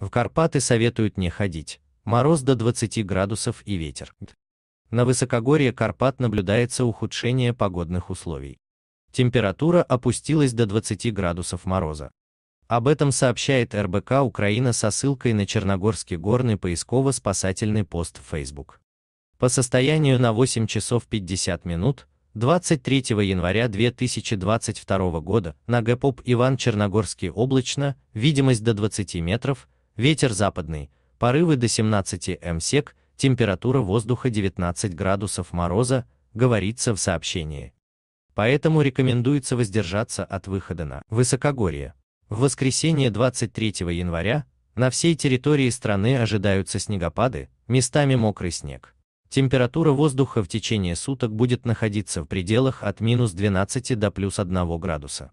В Карпаты советуют не ходить. Мороз до 20 градусов и ветер. На высокогорье Карпат наблюдается ухудшение погодных условий. Температура опустилась до 20 градусов мороза. Об этом сообщает РБК Украина со ссылкой на Черногорский горный поисково-спасательный пост в Facebook. По состоянию на 8 часов 50 минут 23 января 2022 года на ГПОП Иван Черногорский облачно, видимость до 20 метров, Ветер западный, порывы до 17 мсек, температура воздуха 19 градусов мороза, говорится в сообщении. Поэтому рекомендуется воздержаться от выхода на высокогорье. В воскресенье 23 января на всей территории страны ожидаются снегопады, местами мокрый снег. Температура воздуха в течение суток будет находиться в пределах от минус 12 до плюс 1 градуса.